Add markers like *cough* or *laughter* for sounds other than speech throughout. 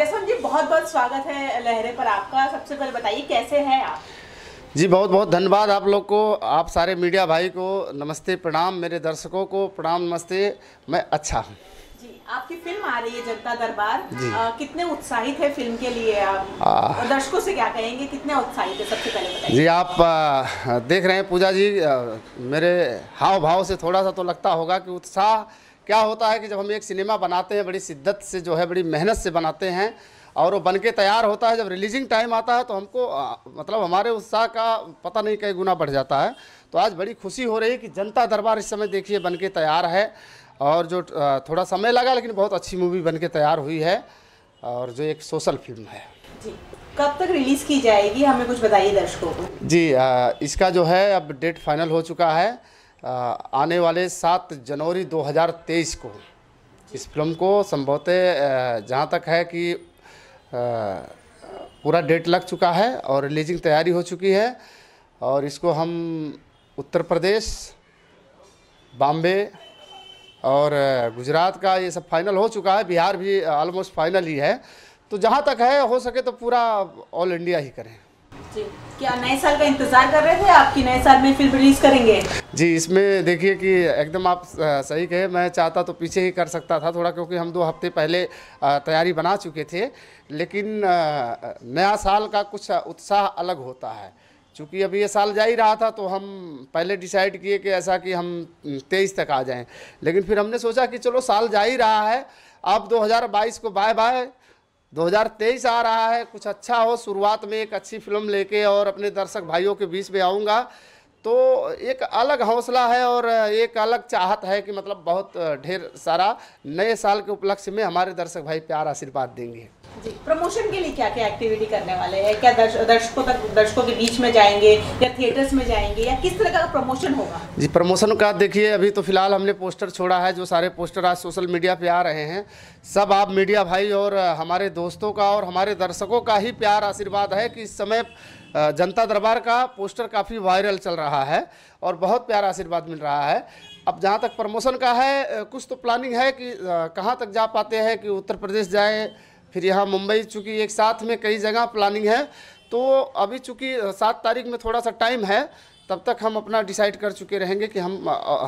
राजस्वन जी बहुत बहुत स्वागत है लहरे पर आपका सबसे पहले बताइए कैसे हैं आप जी बहुत बहुत धन्यवाद आप लोग को आप सारे मीडिया भाई को नमस्ते प्रणाम मेरे दर्शकों को प्रणाम नमस्ते मैं अच्छा हूँ जी आपकी फिल्म आ रही है जनता दरबार जी आ, कितने उत्साहित है फिल्म के लिए आप दर्शकों से क्या कहेंगे कितने उत्साहित है सबसे पहले बताएं। जी आप आ, देख रहे हैं पूजा जी आ, मेरे हाव भाव से थोड़ा सा तो लगता होगा कि उत्साह क्या होता है कि जब हम एक सिनेमा बनाते हैं बड़ी शिद्दत से जो है बड़ी मेहनत से बनाते हैं और वो बन के तैयार होता है जब रिलीजिंग टाइम आता है तो हमको आ, मतलब हमारे उत्साह का पता नहीं कई गुना बढ़ जाता है तो आज बड़ी खुशी हो रही है कि जनता दरबार इस समय देखिए बन के तैयार है और जो थोड़ा समय लगा लेकिन बहुत अच्छी मूवी बन के तैयार हुई है और जो एक सोशल फिल्म है जी कब तक रिलीज़ की जाएगी हमें कुछ बताइए दर्शकों को जी आ, इसका जो है अब डेट फाइनल हो चुका है आने वाले सात जनवरी 2023 को इस फिल्म को संभवतः जहाँ तक है कि पूरा डेट लग चुका है और रिलीजिंग तैयारी हो चुकी है और इसको हम उत्तर प्रदेश बॉम्बे और गुजरात का ये सब फाइनल हो चुका है बिहार भी ऑलमोस्ट फाइनल ही है तो जहाँ तक है हो सके तो पूरा ऑल इंडिया ही करें जी क्या नए साल का इंतजार कर रहे थे आपकी नए साल में रिलीज करेंगे जी इसमें देखिए कि एकदम आप सही कहे मैं चाहता तो पीछे ही कर सकता था थोड़ा क्योंकि हम दो हफ्ते पहले तैयारी बना चुके थे लेकिन नया साल का कुछ उत्साह अलग होता है चूँकि अभी ये साल जा ही रहा था तो हम पहले डिसाइड किए कि ऐसा कि हम तेईस तक आ जाएं लेकिन फिर हमने सोचा कि चलो साल जा ही रहा है अब 2022 को बाय बाय 2023 आ रहा है कुछ अच्छा हो शुरुआत में एक अच्छी फिल्म लेके और अपने दर्शक भाइयों के बीच में आऊँगा तो एक अलग हौसला है और एक अलग चाहत है कि मतलब बहुत ढेर सारा नए साल के उपलक्ष्य में हमारे दर्शक भाई प्यार आशीर्वाद देंगे जी प्रमोशन के लिए क्या क्या एक्टिविटी करने वाले हैं क्या दर्श, दर्शकों तक दर्शकों के बीच में जाएंगे या थिएटर्स में जाएंगे या किस तरह का प्रमोशन होगा जी प्रमोशन का देखिए अभी तो फिलहाल हमने पोस्टर छोड़ा है जो सारे पोस्टर आज सोशल मीडिया पे आ रहे हैं सब आप मीडिया भाई और हमारे दोस्तों का और हमारे दर्शकों का ही प्यार आशीर्वाद है कि इस समय जनता दरबार का पोस्टर काफ़ी वायरल चल रहा है और बहुत प्यारा आशीर्वाद मिल रहा है अब जहाँ तक प्रमोशन का है कुछ तो प्लानिंग है कि कहाँ तक जा पाते हैं कि उत्तर प्रदेश जाएँ फिर यहाँ मुंबई चूँकि एक साथ में कई जगह प्लानिंग है तो अभी चूँकि सात तारीख में थोड़ा सा टाइम है तब तक हम अपना डिसाइड कर चुके रहेंगे कि हम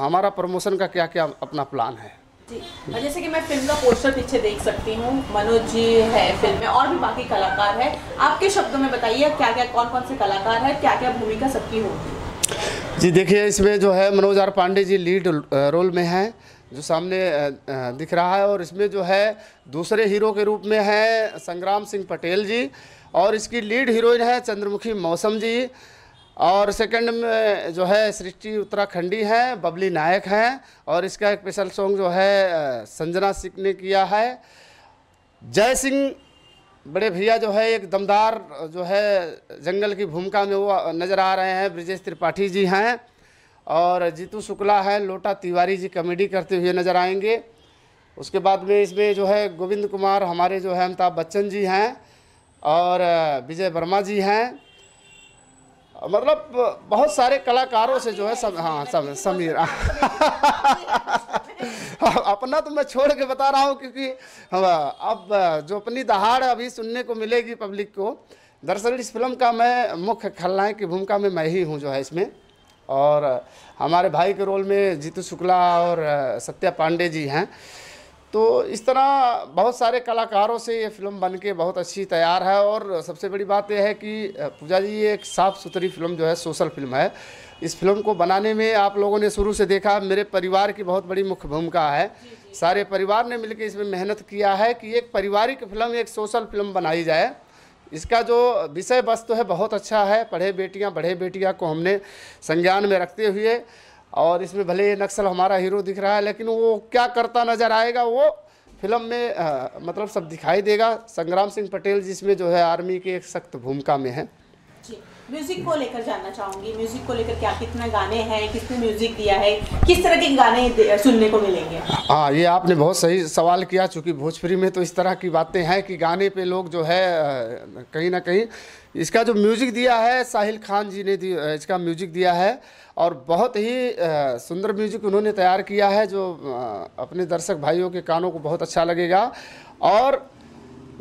हमारा प्रमोशन का क्या क्या अपना प्लान है जैसे कि मैं फिल्म का पोस्टर पीछे देख सकती हूँ मनोज जी है फिल्म में और भी बाकी कलाकार है आपके शब्दों में बताइए क्या क्या कौन कौन से कलाकार है क्या क्या भूमिका सबकी होगी जी देखिए इसमें जो है Manoj R Pandey ji lead role में हैं जो सामने दिख रहा है और इसमें जो है दूसरे हीरो के रूप में है संग्राम सिंह पटेल जी और इसकी लीड हीरोइन है चंद्रमुखी मौसम जी और सेकंड में जो है सृष्टि उत्तराखंडी है बबली नायक हैं और इसका एक स्पेशल सॉन्ग जो है संजना सिंह ने किया है जय सिंह बड़े भैया जो है एक दमदार जो है जंगल की भूमिका में वो नज़र आ रहे हैं ब्रजेश त्रिपाठी जी हैं और जीतू शुक्ला है लोटा तिवारी जी कॉमेडी करते हुए नज़र आएंगे उसके बाद में इसमें जो है गोविंद कुमार हमारे जो है अमिताभ बच्चन जी हैं और विजय वर्मा जी हैं मतलब बहुत सारे कलाकारों से जो है सम, हाँ सम, समीर *laughs* अपना तो मैं छोड़ के बता रहा हूँ क्योंकि हाँ, अब जो अपनी दहाड़ अभी सुनने को मिलेगी पब्लिक को दरअसल इस फिल्म का मैं मुख्य खलनायक की भूमिका में मैं ही हूँ जो है इसमें और हमारे भाई के रोल में जीतू शुक्ला और सत्या पांडे जी हैं तो इस तरह बहुत सारे कलाकारों से ये फिल्म बन के बहुत अच्छी तैयार है और सबसे बड़ी बात यह है कि पूजा जी ये एक साफ़ सुथरी फिल्म जो है सोशल फिल्म है इस फिल्म को बनाने में आप लोगों ने शुरू से देखा मेरे परिवार की बहुत बड़ी मुख्य भूमिका है सारे परिवार ने मिलकर इसमें मेहनत किया है कि एक पारिवारिक फिल्म एक सोशल फिल्म बनाई जाए इसका जो विषय वस्तु तो है बहुत अच्छा है पढ़े बेटियां बढ़े बेटियां को हमने संज्ञान में रखते हुए और इसमें भले ही नक्सल हमारा हीरो दिख रहा है लेकिन वो क्या करता नज़र आएगा वो फिल्म में आ, मतलब सब दिखाई देगा संग्राम सिंह पटेल जिसमें जो है आर्मी की एक सख्त भूमिका में है म्यूजिक को लेकर जानना चाहूंगी म्यूजिक को लेकर क्या कितने गाने हैं किसने म्यूजिक दिया है किस तरह के गाने सुनने को मिलेंगे हाँ ये आपने बहुत सही सवाल किया चूँकि भोजपुरी में तो इस तरह की बातें हैं कि गाने पे लोग जो है कहीं ना कहीं इसका जो म्यूजिक दिया है साहिल खान जी ने इसका म्यूजिक दिया है और बहुत ही सुंदर म्यूजिक उन्होंने तैयार किया है जो अपने दर्शक भाइयों के कानों को बहुत अच्छा लगेगा और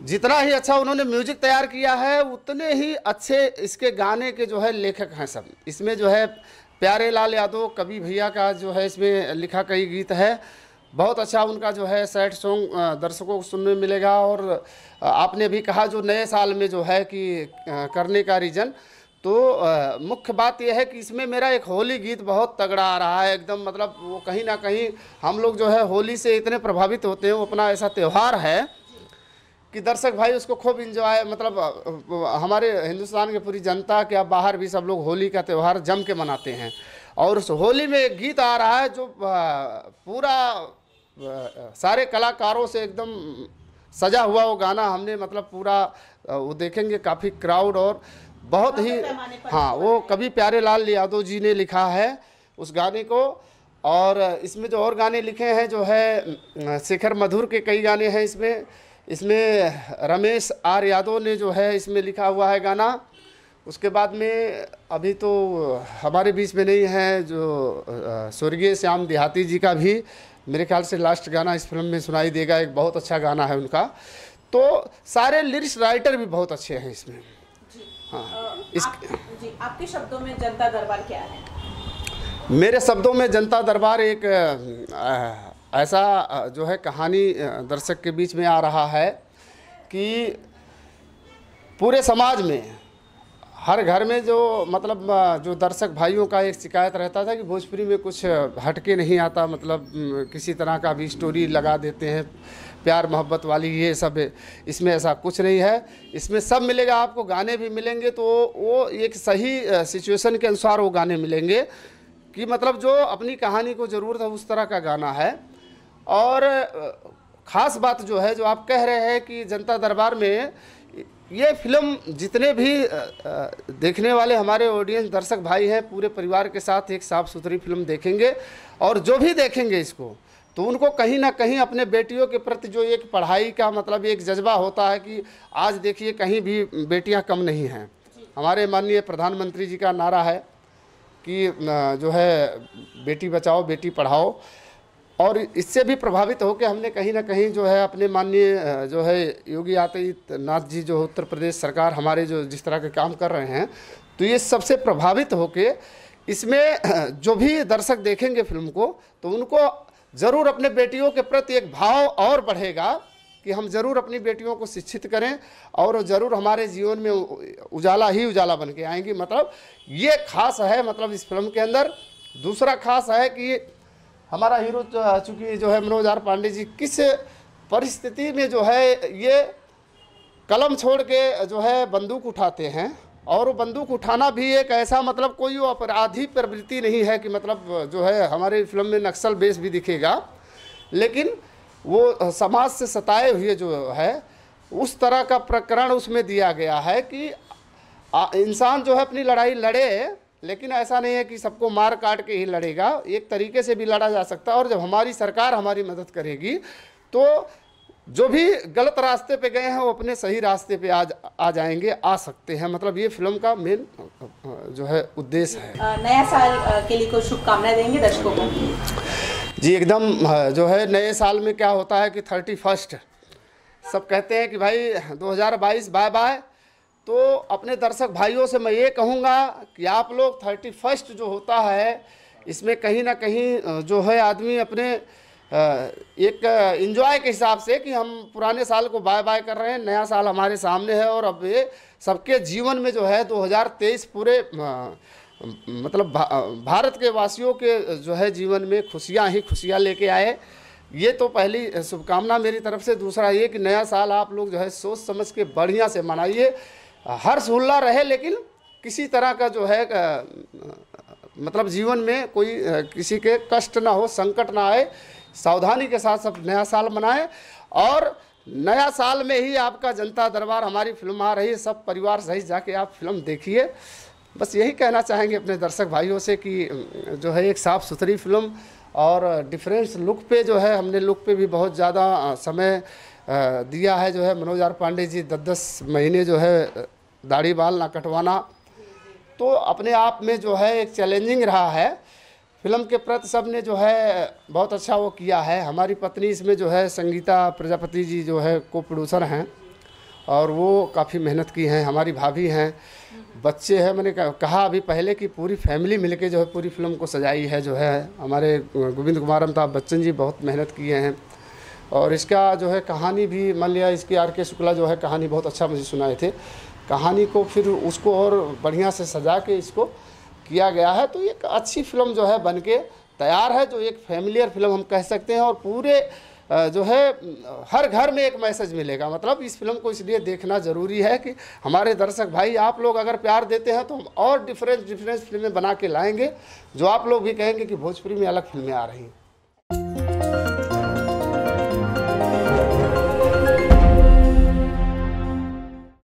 जितना ही अच्छा उन्होंने म्यूजिक तैयार किया है उतने ही अच्छे इसके गाने के जो है लेखक हैं सब इसमें जो है प्यारे लाल यादव कवि भैया का जो है इसमें लिखा कई गीत है बहुत अच्छा उनका जो है सैड सॉन्ग दर्शकों को सुनने मिलेगा और आपने भी कहा जो नए साल में जो है कि करने का रीज़न तो मुख्य बात यह है कि इसमें मेरा एक होली गीत बहुत तगड़ा आ रहा है एकदम मतलब वो कहीं ना कहीं हम लोग जो है होली से इतने प्रभावित होते हैं वो अपना ऐसा त्यौहार है कि दर्शक भाई उसको खूब इंजॉय मतलब हमारे हिंदुस्तान की पूरी जनता के अब बाहर भी सब लोग होली का त्यौहार जम के मनाते हैं और उस होली में एक गीत आ रहा है जो पूरा सारे कलाकारों से एकदम सजा हुआ वो गाना हमने मतलब पूरा वो देखेंगे काफ़ी क्राउड और बहुत ही हाँ वो कभी प्यारे लाल यादव जी ने लिखा है उस गाने को और इसमें जो और गाने लिखे हैं जो है शेखर मधुर के कई गाने हैं इसमें इसमें रमेश आर यादव ने जो है इसमें लिखा हुआ है गाना उसके बाद में अभी तो हमारे बीच में नहीं है जो स्वर्गीय श्याम देहाती जी का भी मेरे ख्याल से लास्ट गाना इस फिल्म में सुनाई देगा एक बहुत अच्छा गाना है उनका तो सारे लिरिक्स राइटर भी बहुत अच्छे हैं इसमें हाँ इस आप, आपके शब्दों में जनता दरबार क्या है मेरे शब्दों में जनता दरबार एक आ, ऐसा जो है कहानी दर्शक के बीच में आ रहा है कि पूरे समाज में हर घर में जो मतलब जो दर्शक भाइयों का एक शिकायत रहता था कि भोजपुरी में कुछ हटके नहीं आता मतलब किसी तरह का भी स्टोरी लगा देते हैं प्यार मोहब्बत वाली ये सब इसमें ऐसा कुछ नहीं है इसमें सब मिलेगा आपको गाने भी मिलेंगे तो वो एक सही सिचुएशन के अनुसार वो गाने मिलेंगे कि मतलब जो अपनी कहानी को ज़रूरत है उस तरह का गाना है और ख़ास बात जो है जो आप कह रहे हैं कि जनता दरबार में ये फिल्म जितने भी देखने वाले हमारे ऑडियंस दर्शक भाई हैं पूरे परिवार के साथ एक साफ़ सुथरी फिल्म देखेंगे और जो भी देखेंगे इसको तो उनको कहीं ना कहीं अपने बेटियों के प्रति जो एक पढ़ाई का मतलब एक जज्बा होता है कि आज देखिए कहीं भी बेटियां कम नहीं हैं हमारे माननीय प्रधानमंत्री जी का नारा है कि जो है बेटी बचाओ बेटी पढ़ाओ और इससे भी प्रभावित होकर हमने कहीं ना कहीं जो है अपने माननीय जो है योगी आदित्यनाथ जी जो उत्तर प्रदेश सरकार हमारे जो जिस तरह के काम कर रहे हैं तो ये सबसे प्रभावित होके इसमें जो भी दर्शक देखेंगे फिल्म को तो उनको ज़रूर अपने बेटियों के प्रति एक भाव और बढ़ेगा कि हम ज़रूर अपनी बेटियों को शिक्षित करें और ज़रूर हमारे जीवन में उजाला ही उजाला बन के आएंगी मतलब ये खास है मतलब इस फिल्म के अंदर दूसरा खास है कि हमारा हीरो चूँकि जो है मनोज आर पांडे जी किस परिस्थिति में जो है ये कलम छोड़ के जो है बंदूक उठाते हैं और वो बंदूक उठाना भी एक ऐसा मतलब कोई अपराधी प्रवृत्ति नहीं है कि मतलब जो है हमारे फिल्म में नक्सल बेस भी दिखेगा लेकिन वो समाज से सताए हुए जो है उस तरह का प्रकरण उसमें दिया गया है कि इंसान जो है अपनी लड़ाई लड़े लेकिन ऐसा नहीं है कि सबको मार काट के ही लड़ेगा एक तरीके से भी लड़ा जा सकता है और जब हमारी सरकार हमारी मदद करेगी तो जो भी गलत रास्ते पे गए हैं वो अपने सही रास्ते पे आज आ जाएंगे आ सकते हैं मतलब ये फिल्म का मेन जो है उद्देश्य है नया साल के लिए कोई शुभकामनाएं देंगे दर्शकों को जी एकदम जो है नए साल में क्या होता है कि थर्टी फर्स्ट सब कहते हैं कि भाई 2022 बाय बाय तो अपने दर्शक भाइयों से मैं ये कहूँगा कि आप लोग थर्टी फर्स्ट जो होता है इसमें कहीं ना कहीं जो है आदमी अपने एक इंजॉय के हिसाब से कि हम पुराने साल को बाय बाय कर रहे हैं नया साल हमारे सामने है और अब ये सबके जीवन में जो है 2023 पूरे मतलब भा, भारत के वासियों के जो है जीवन में खुशियाँ ही खुशियाँ लेके आए ये तो पहली शुभकामना मेरी तरफ से दूसरा ये कि नया साल आप लोग जो है सोच समझ के बढ़िया से मनाइए हर्ष हुल्ला रहे लेकिन किसी तरह का जो है मतलब जीवन में कोई किसी के कष्ट ना हो संकट ना आए सावधानी के साथ सब नया साल मनाएं और नया साल में ही आपका जनता दरबार हमारी फिल्म आ रही है सब परिवार सहित जाके आप फिल्म देखिए बस यही कहना चाहेंगे अपने दर्शक भाइयों से कि जो है एक साफ़ सुथरी फिल्म और डिफरेंस लुक पे जो है हमने लुक पे भी बहुत ज़्यादा समय दिया है जो है मनोज आर पांडे जी दस दस महीने जो है दाढ़ी बाल ना कटवाना तो अपने आप में जो है एक चैलेंजिंग रहा है फिल्म के प्रति सब ने जो है बहुत अच्छा वो किया है हमारी पत्नी इसमें जो है संगीता प्रजापति जी जो है को प्रोड्यूसर हैं और वो काफ़ी मेहनत की हैं हमारी भाभी हैं बच्चे हैं मैंने कहा अभी पहले कि पूरी फैमिली मिलके जो है पूरी फिल्म को सजाई है जो है हमारे गोविंद कुमार अमिताभ बच्चन जी बहुत मेहनत किए हैं और इसका जो है कहानी भी मान लिया इसकी आर के शुक्ला जो है कहानी बहुत अच्छा मुझे सुनाए थे कहानी को फिर उसको और बढ़िया से सजा के इसको किया गया है तो एक अच्छी फिल्म जो है बन के तैयार है जो एक फैमिलियर फिल्म हम कह सकते हैं और पूरे जो है हर घर में एक मैसेज मिलेगा मतलब इस फिल्म को इसलिए देखना ज़रूरी है कि हमारे दर्शक भाई आप लोग अगर प्यार देते हैं तो हम और डिफरेंस डिफरेंस फिल्में बना के लाएंगे जो आप लोग भी कहेंगे कि भोजपुरी में अलग फिल्में आ रही हैं